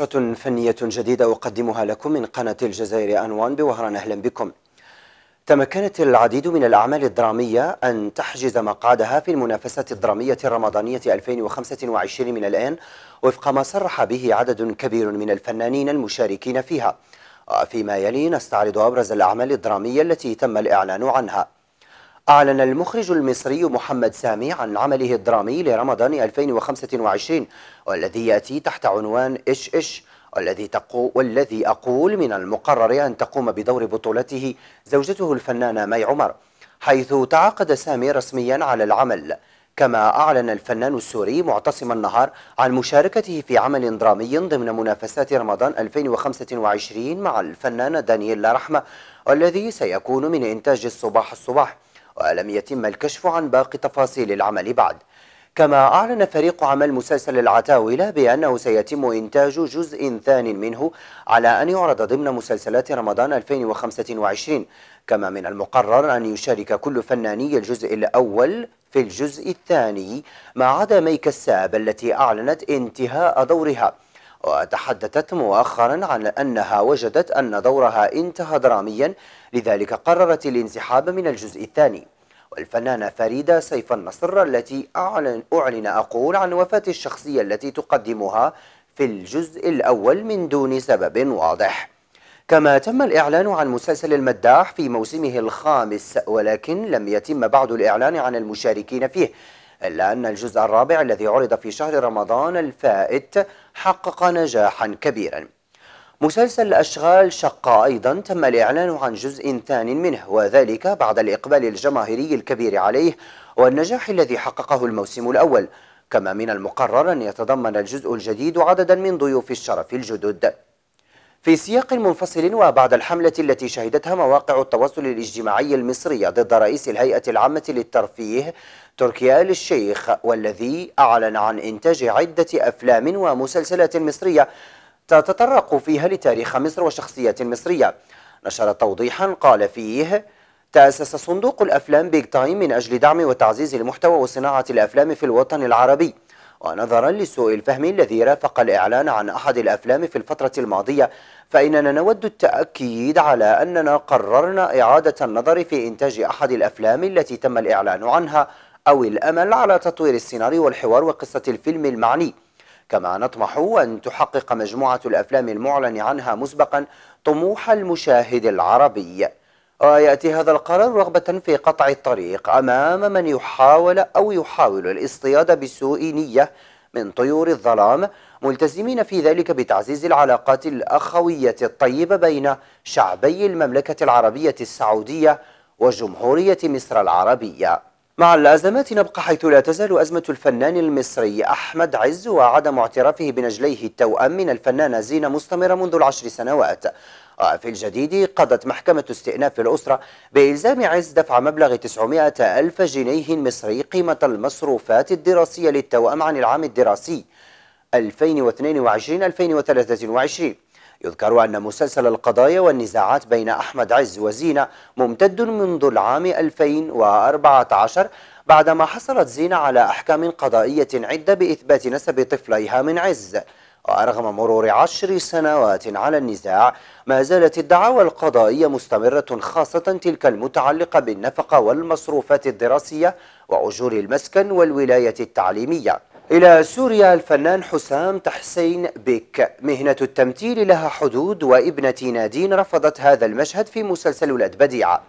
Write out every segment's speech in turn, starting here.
نشرة فنية جديدة أقدمها لكم من قناة الجزائر أنوان بوهران أهلا بكم تمكنت العديد من الأعمال الدرامية أن تحجز مقعدها في المنافسة الدرامية الرمضانية 2025 من الآن وفق ما صرح به عدد كبير من الفنانين المشاركين فيها فيما يلي نستعرض أبرز الأعمال الدرامية التي تم الإعلان عنها أعلن المخرج المصري محمد سامي عن عمله الدرامي لرمضان 2025 والذي يأتي تحت عنوان إش إش والذي تقو والذي أقول من المقرر أن تقوم بدور بطولته زوجته الفنانة مي عمر حيث تعاقد سامي رسميا على العمل كما أعلن الفنان السوري معتصم النهار عن مشاركته في عمل درامي ضمن منافسات رمضان 2025 مع الفنانة دانييلا رحمة والذي سيكون من إنتاج الصباح الصباح ولم يتم الكشف عن باقي تفاصيل العمل بعد كما أعلن فريق عمل مسلسل العتاولة بأنه سيتم إنتاج جزء ثان منه على أن يعرض ضمن مسلسلات رمضان 2025 كما من المقرر أن يشارك كل فناني الجزء الأول في الجزء الثاني ما عدا ميكا الساب التي أعلنت انتهاء دورها وتحدثت مؤخرا عن أنها وجدت أن دورها انتهى دراميا لذلك قررت الانسحاب من الجزء الثاني والفنانة فريدة سيف النصر التي أعلن, أعلن أقول عن وفاة الشخصية التي تقدمها في الجزء الأول من دون سبب واضح كما تم الإعلان عن مسلسل المداح في موسمه الخامس ولكن لم يتم بعد الإعلان عن المشاركين فيه إلا أن الجزء الرابع الذي عرض في شهر رمضان الفائت حقق نجاحا كبيرا مسلسل أشغال شقة أيضا تم الإعلان عن جزء ثان منه وذلك بعد الإقبال الجماهيري الكبير عليه والنجاح الذي حققه الموسم الأول كما من المقرر أن يتضمن الجزء الجديد عددا من ضيوف الشرف الجدد في سياق منفصل وبعد الحملة التي شهدتها مواقع التواصل الاجتماعي المصرية ضد رئيس الهيئة العامة للترفيه تركي آل الشيخ والذي أعلن عن إنتاج عدة أفلام ومسلسلات مصرية تتطرق فيها لتاريخ مصر وشخصيات مصرية نشر توضيحا قال فيه تأسس صندوق الأفلام بيج تايم من أجل دعم وتعزيز المحتوى وصناعة الأفلام في الوطن العربي ونظرا لسوء الفهم الذي رافق الإعلان عن أحد الأفلام في الفترة الماضية فإننا نود التأكيد على أننا قررنا إعادة النظر في إنتاج أحد الأفلام التي تم الإعلان عنها أو الأمل على تطوير السيناريو والحوار وقصة الفيلم المعني كما نطمح أن تحقق مجموعة الأفلام المعلن عنها مسبقا طموح المشاهد العربي يأتي هذا القرار رغبة في قطع الطريق أمام من يحاول أو يحاول الاصطياد بسوء نية من طيور الظلام ملتزمين في ذلك بتعزيز العلاقات الأخوية الطيبة بين شعبي المملكة العربية السعودية وجمهورية مصر العربية مع الأزمات نبقى حيث لا تزال أزمة الفنان المصري أحمد عز وعدم اعترافه بنجليه التوأم من الفنانة زينة مستمرة منذ العشر سنوات وفي آه، الجديد قضت محكمة استئناف الأسرة بإلزام عز دفع مبلغ 900 ألف جنيه مصري قيمة المصروفات الدراسية للتوأم عن العام الدراسي 2022-2023 يذكر أن مسلسل القضايا والنزاعات بين أحمد عز وزينة ممتد منذ العام 2014 بعدما حصلت زينة على أحكام قضائية عدة بإثبات نسب طفليها من عز ورغم مرور عشر سنوات على النزاع ما زالت الدعاوى القضائية مستمرة خاصة تلك المتعلقة بالنفقة والمصروفات الدراسية وأجور المسكن والولاية التعليمية إلى سوريا الفنان حسام تحسين بيك مهنة التمثيل لها حدود وابنة نادين رفضت هذا المشهد في مسلسل الأدبديعة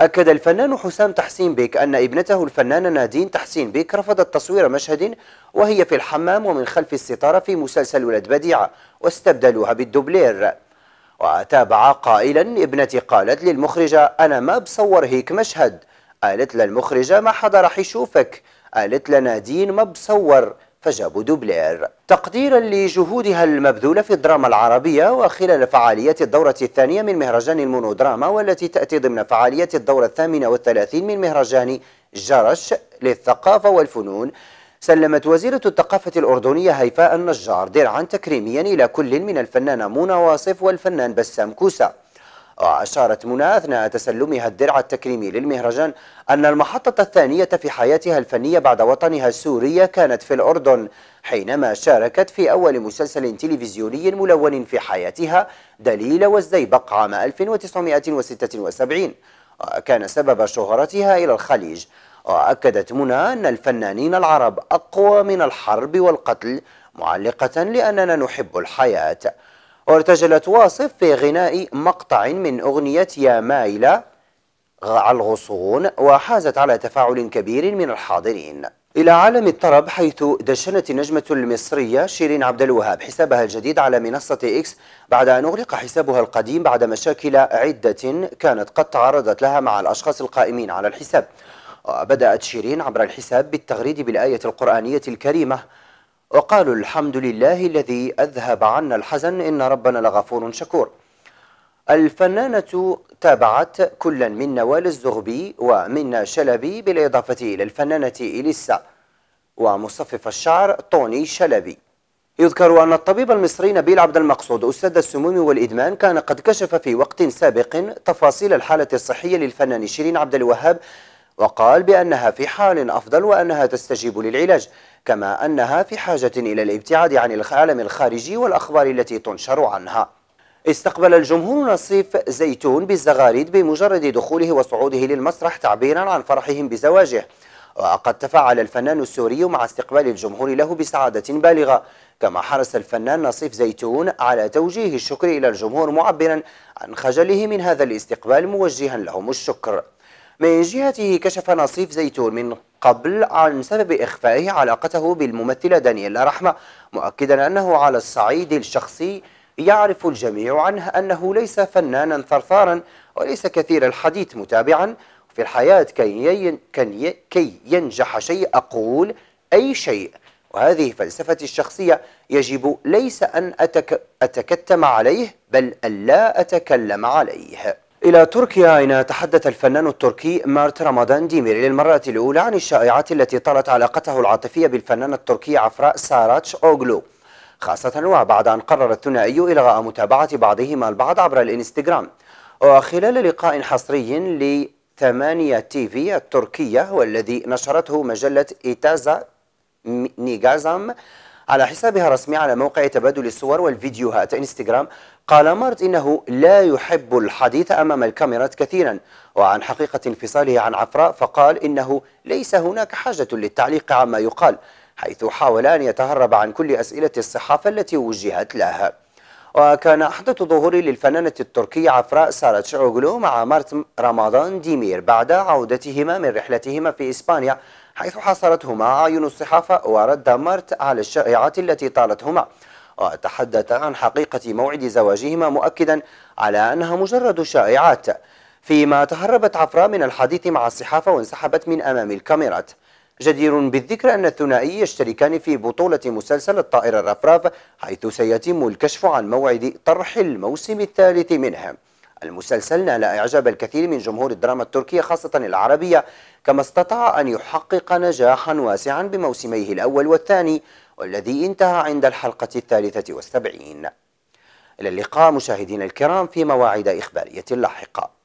أكد الفنان حسام تحسين بيك أن ابنته الفنانة نادين تحسين بيك رفضت تصوير مشهد وهي في الحمام ومن خلف الستارة في مسلسل ولد بديعة واستبدلوها بالدوبلير وتابع قائلا ابنتي قالت للمخرجة أنا ما بصور هيك مشهد قالت للمخرجة ما حدا راح يشوفك قالت لنادين ما بصور فجابوا دوبلير تقديرا لجهودها المبذولة في الدراما العربية وخلال فعاليات الدورة الثانية من مهرجان المونودراما والتي تأتي ضمن فعاليات الدورة الثامنة والثلاثين من مهرجان جرش للثقافة والفنون سلمت وزيرة الثقافة الأردنية هيفاء النجار درعا تكريميا إلى كل من الفنانة منى واصف والفنان بسام كوسة وأشارت آه، منى أثناء تسلمها الدرع التكريمي للمهرجان أن المحطة الثانية في حياتها الفنية بعد وطنها السورية كانت في الأردن حينما شاركت في أول مسلسل تلفزيوني ملون في حياتها دليل والزيبق عام 1976 وكان آه، سبب شهرتها إلى الخليج وأكدت آه، منى أن الفنانين العرب أقوى من الحرب والقتل معلقة لأننا نحب الحياة وارتجلت واصف في غناء مقطع من أغنية يا مايلة على الغصون وحازت على تفاعل كبير من الحاضرين إلى عالم الطرب حيث دشنت النجمة المصرية شيرين عبد الوهاب حسابها الجديد على منصة إكس بعد أن أغلق حسابها القديم بعد مشاكل عدة كانت قد تعرضت لها مع الأشخاص القائمين على الحساب وبدأت شيرين عبر الحساب بالتغريد بالآية القرآنية الكريمة وقالوا الحمد لله الذي أذهب عنا الحزن إن ربنا لغفور شكور الفنانة تابعت كلا من نوال الزغبي ومنى شلبي بالإضافة إلى الفنانة إليسا ومصفف الشعر طوني شلبي يذكر أن الطبيب المصري نبيل عبد المقصود أستاذ السموم والإدمان كان قد كشف في وقت سابق تفاصيل الحالة الصحية للفنان شيرين عبد الوهاب وقال بأنها في حال أفضل وأنها تستجيب للعلاج كما أنها في حاجة إلى الابتعاد عن العالم الخارجي والأخبار التي تنشر عنها استقبل الجمهور نصيف زيتون بالزغاريد بمجرد دخوله وصعوده للمسرح تعبيرا عن فرحهم بزواجه وقد تفاعل الفنان السوري مع استقبال الجمهور له بسعادة بالغة كما حرص الفنان نصيف زيتون على توجيه الشكر إلى الجمهور معبرا عن خجله من هذا الاستقبال موجها لهم الشكر من جهته كشف نصيف زيتون من قبل عن سبب إخفائه علاقته بالممثلة دانييلا رحمة مؤكدا أنه على الصعيد الشخصي يعرف الجميع عنه أنه ليس فنانا ثرثارا وليس كثير الحديث متابعا في الحياة كي, كي ينجح شيء أقول أي شيء وهذه فلسفتي الشخصية يجب ليس أن أتك أتكتم عليه بل ألا أتكلم عليه إلى تركيا أين تحدث الفنان التركي مارت رمضان ديمير للمرة الأولى عن الشائعات التي طالت علاقته العاطفية بالفنانة التركية عفراء ساراتش أوغلو خاصة وبعد أن قرر الثنائي إلغاء متابعة بعضهما البعض عبر الإنستغرام وخلال لقاء حصري لثمانية في التركية والذي نشرته مجلة إيتازا نيغازام على حسابها الرسمي على موقع تبادل الصور والفيديوهات انستغرام قال مارت إنه لا يحب الحديث أمام الكاميرات كثيرا وعن حقيقة انفصاله عن عفراء فقال إنه ليس هناك حاجة للتعليق عما يقال حيث حاول أن يتهرب عن كل أسئلة الصحافة التي وجهت لها وكان أحدث ظهور للفنانة التركية عفراء سارة شعوغلو مع مارت رمضان ديمير بعد عودتهما من رحلتهما في إسبانيا حيث حاصرتهما أعين الصحافة ورد مارت على الشائعات التي طالتهما وتحدث عن حقيقة موعد زواجهما مؤكدا على أنها مجرد شائعات فيما تهربت عفراء من الحديث مع الصحافة وانسحبت من أمام الكاميرات جدير بالذكر أن الثنائي يشتركان في بطولة مسلسل الطائرة الرفراف حيث سيتم الكشف عن موعد طرح الموسم الثالث منهم المسلسل نال إعجاب الكثير من جمهور الدراما التركية خاصة العربية كما استطاع أن يحقق نجاحا واسعا بموسميه الأول والثاني والذي انتهى عند الحلقة الثالثة والسبعين إلى اللقاء مشاهدينا الكرام في مواعيد إخبارية لاحقة